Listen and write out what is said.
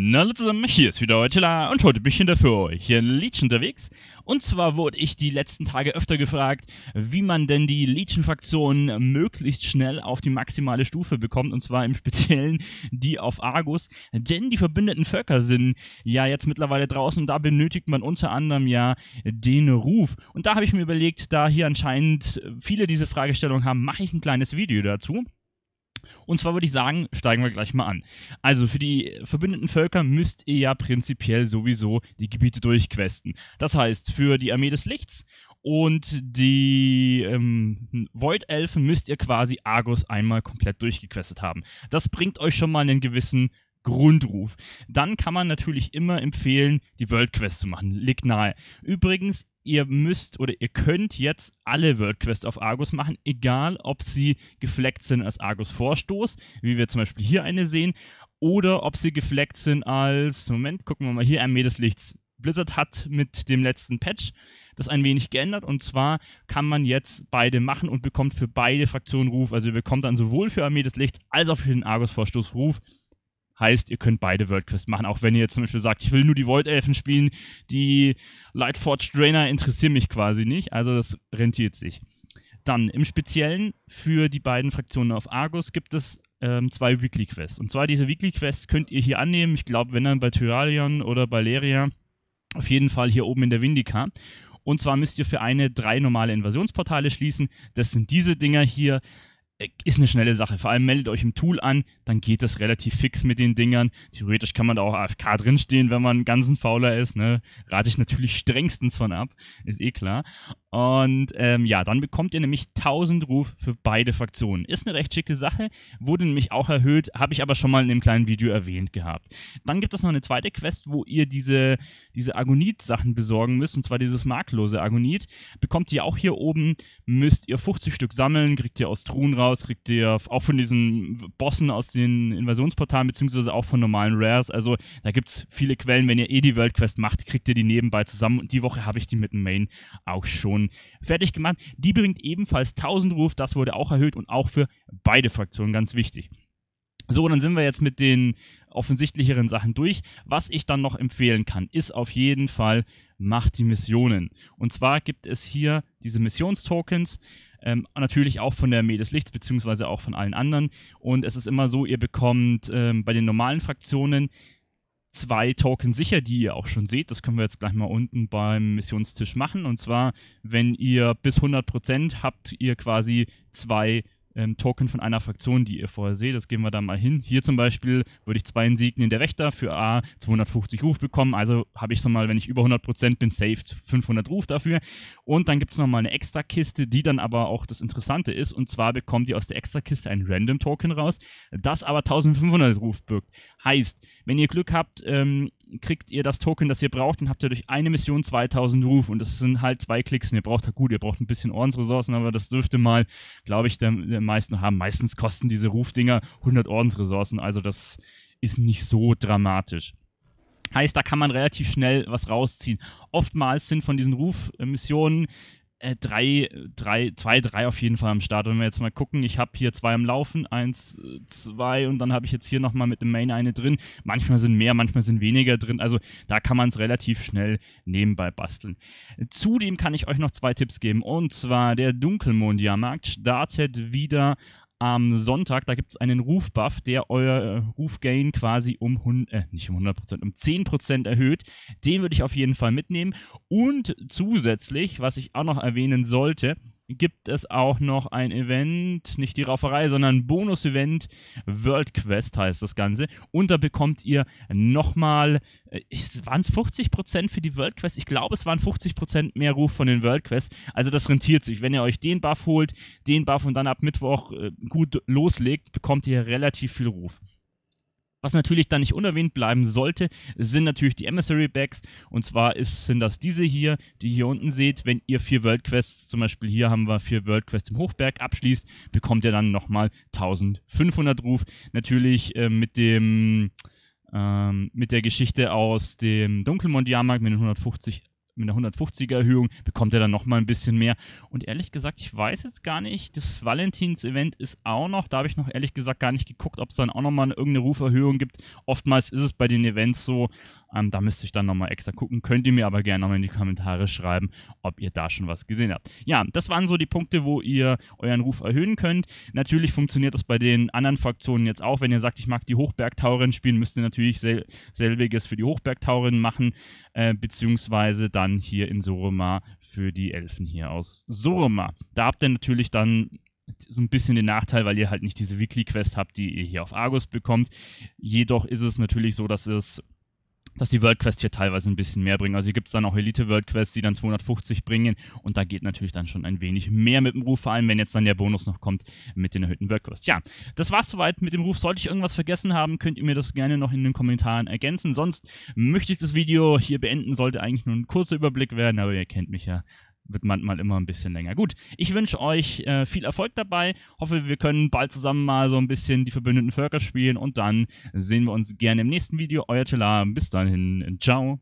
Na hallo zusammen, hier ist wieder Tilla und heute bin ich hinter für euch ein Leech unterwegs. Und zwar wurde ich die letzten Tage öfter gefragt, wie man denn die Legion-Fraktion möglichst schnell auf die maximale Stufe bekommt, und zwar im Speziellen die auf Argus, denn die verbündeten Völker sind ja jetzt mittlerweile draußen und da benötigt man unter anderem ja den Ruf. Und da habe ich mir überlegt, da hier anscheinend viele diese Fragestellung haben, mache ich ein kleines Video dazu. Und zwar würde ich sagen, steigen wir gleich mal an. Also für die verbündeten Völker müsst ihr ja prinzipiell sowieso die Gebiete durchquesten. Das heißt, für die Armee des Lichts und die ähm, Void-Elfen müsst ihr quasi Argus einmal komplett durchgequestet haben. Das bringt euch schon mal einen gewissen Grundruf. Dann kann man natürlich immer empfehlen, die World Quest zu machen. Liegt nahe. Übrigens, ihr müsst oder ihr könnt jetzt alle World Quests auf Argus machen, egal ob sie gefleckt sind als Argus Vorstoß, wie wir zum Beispiel hier eine sehen, oder ob sie gefleckt sind als, Moment, gucken wir mal hier, Armee des Lichts. Blizzard hat mit dem letzten Patch das ein wenig geändert und zwar kann man jetzt beide machen und bekommt für beide Fraktionen Ruf. Also ihr bekommt dann sowohl für Armee des Lichts als auch für den Argus-Vorstoß Ruf. Heißt, ihr könnt beide Worldquests machen, auch wenn ihr jetzt zum Beispiel sagt, ich will nur die Elfen spielen, die Lightforged Trainer interessieren mich quasi nicht. Also das rentiert sich. Dann im Speziellen für die beiden Fraktionen auf Argus gibt es ähm, zwei Weekly Quests. Und zwar diese Weekly Quests könnt ihr hier annehmen. Ich glaube, wenn dann bei Tyralion oder bei Leria. Auf jeden Fall hier oben in der Windica. Und zwar müsst ihr für eine drei normale Invasionsportale schließen. Das sind diese Dinger hier. Äh, ist eine schnelle Sache. Vor allem meldet euch im Tool an, dann geht das relativ fix mit den Dingern. Theoretisch kann man da auch AFK drinstehen, wenn man ganz ein Fauler ist. Ne? Rate ich natürlich strengstens von ab, ist eh klar. Und ähm, ja, dann bekommt ihr nämlich 1000 Ruf für beide Fraktionen. Ist eine recht schicke Sache, wurde nämlich auch erhöht, habe ich aber schon mal in einem kleinen Video erwähnt gehabt. Dann gibt es noch eine zweite Quest, wo ihr diese, diese Agonit-Sachen besorgen müsst, und zwar dieses marklose Agonit. Bekommt ihr auch hier oben, müsst ihr 50 Stück sammeln, kriegt ihr aus Truhen raus Chaos, kriegt ihr auch von diesen Bossen aus den Invasionsportalen, beziehungsweise auch von normalen Rares. Also da gibt es viele Quellen. Wenn ihr eh die World Quest macht, kriegt ihr die nebenbei zusammen. Und die Woche habe ich die mit dem Main auch schon fertig gemacht. Die bringt ebenfalls 1000 Ruf. Das wurde auch erhöht und auch für beide Fraktionen ganz wichtig. So, dann sind wir jetzt mit den offensichtlicheren Sachen durch. Was ich dann noch empfehlen kann, ist auf jeden Fall, macht die Missionen. Und zwar gibt es hier diese Missionstokens. Ähm, natürlich auch von der Armee des Lichts, beziehungsweise auch von allen anderen. Und es ist immer so, ihr bekommt ähm, bei den normalen Fraktionen zwei Token sicher, die ihr auch schon seht. Das können wir jetzt gleich mal unten beim Missionstisch machen. Und zwar, wenn ihr bis 100% habt, ihr quasi zwei Token ähm, Token von einer Fraktion, die ihr vorher seht. Das gehen wir da mal hin. Hier zum Beispiel würde ich zwei Insignien der Wächter für A 250 Ruf bekommen. Also habe ich schon mal, wenn ich über 100% bin, safe 500 Ruf dafür. Und dann gibt es nochmal eine extra Kiste, die dann aber auch das Interessante ist. Und zwar bekommt ihr aus der extra Kiste einen Random Token raus, das aber 1500 Ruf birgt. Heißt, wenn ihr Glück habt, ähm, kriegt ihr das Token, das ihr braucht, und habt ihr durch eine Mission 2000 Ruf. Und das sind halt zwei Klicks. Und ihr braucht, halt gut, ihr braucht ein bisschen Ordensressourcen, aber das dürfte mal, glaube ich, der, der meisten haben. Meistens kosten diese Rufdinger 100 Ordensressourcen, also das ist nicht so dramatisch. Heißt, da kann man relativ schnell was rausziehen. Oftmals sind von diesen Rufmissionen äh, drei, drei, zwei, drei auf jeden Fall am Start. Wenn wir jetzt mal gucken, ich habe hier zwei am Laufen, eins, zwei und dann habe ich jetzt hier nochmal mit dem Main eine drin. Manchmal sind mehr, manchmal sind weniger drin. Also da kann man es relativ schnell nebenbei basteln. Zudem kann ich euch noch zwei Tipps geben. Und zwar der Dunkelmondia-Markt startet wieder am Sonntag. Da gibt es einen Rufbuff, der euer äh, Rufgain quasi um, äh, nicht um 100%, um 10% erhöht. Den würde ich auf jeden Fall mitnehmen. Und zusätzlich, was ich auch noch erwähnen sollte, gibt es auch noch ein Event, nicht die Rauferei, sondern ein Bonus-Event. World Quest heißt das Ganze. Und da bekommt ihr nochmal, waren es 50% für die World Quest? Ich glaube, es waren 50% mehr Ruf von den World Quest. Also das rentiert sich. Wenn ihr euch den Buff holt, den Buff und dann ab Mittwoch äh, gut loslegt, bekommt ihr relativ viel Ruf. Was natürlich dann nicht unerwähnt bleiben sollte, sind natürlich die Emissary Bags. Und zwar ist, sind das diese hier, die ihr hier unten seht. Wenn ihr vier World Quests, zum Beispiel hier haben wir vier World Quests im Hochberg, abschließt, bekommt ihr dann nochmal 1500 Ruf. Natürlich äh, mit dem ähm, mit der Geschichte aus dem Dunkelmond-Jahrmarkt mit den 150 mit einer 150er Erhöhung bekommt er dann nochmal ein bisschen mehr. Und ehrlich gesagt, ich weiß jetzt gar nicht, das Valentins-Event ist auch noch, da habe ich noch ehrlich gesagt gar nicht geguckt, ob es dann auch nochmal irgendeine Ruferhöhung gibt. Oftmals ist es bei den Events so, ähm, da müsste ich dann nochmal extra gucken. Könnt ihr mir aber gerne nochmal in die Kommentare schreiben, ob ihr da schon was gesehen habt. Ja, das waren so die Punkte, wo ihr euren Ruf erhöhen könnt. Natürlich funktioniert das bei den anderen Fraktionen jetzt auch. Wenn ihr sagt, ich mag die Hochbergtauren spielen, müsst ihr natürlich sel selbiges für die Hochbergtauren machen, äh, beziehungsweise dann hier in Soroma für die Elfen hier aus Soroma. Da habt ihr natürlich dann so ein bisschen den Nachteil, weil ihr halt nicht diese Weekly Quest habt, die ihr hier auf Argus bekommt. Jedoch ist es natürlich so, dass es dass die World Quests hier teilweise ein bisschen mehr bringen. Also hier gibt es dann auch Elite-World Quests, die dann 250 bringen und da geht natürlich dann schon ein wenig mehr mit dem Ruf, vor allem wenn jetzt dann der Bonus noch kommt mit den erhöhten World Quests. Ja, das war's soweit mit dem Ruf. Sollte ich irgendwas vergessen haben, könnt ihr mir das gerne noch in den Kommentaren ergänzen. Sonst möchte ich das Video hier beenden, sollte eigentlich nur ein kurzer Überblick werden, aber ihr kennt mich ja wird manchmal immer ein bisschen länger. Gut, ich wünsche euch äh, viel Erfolg dabei. Hoffe, wir können bald zusammen mal so ein bisschen die verbündeten Völker spielen und dann sehen wir uns gerne im nächsten Video. Euer Tela. bis dahin, ciao.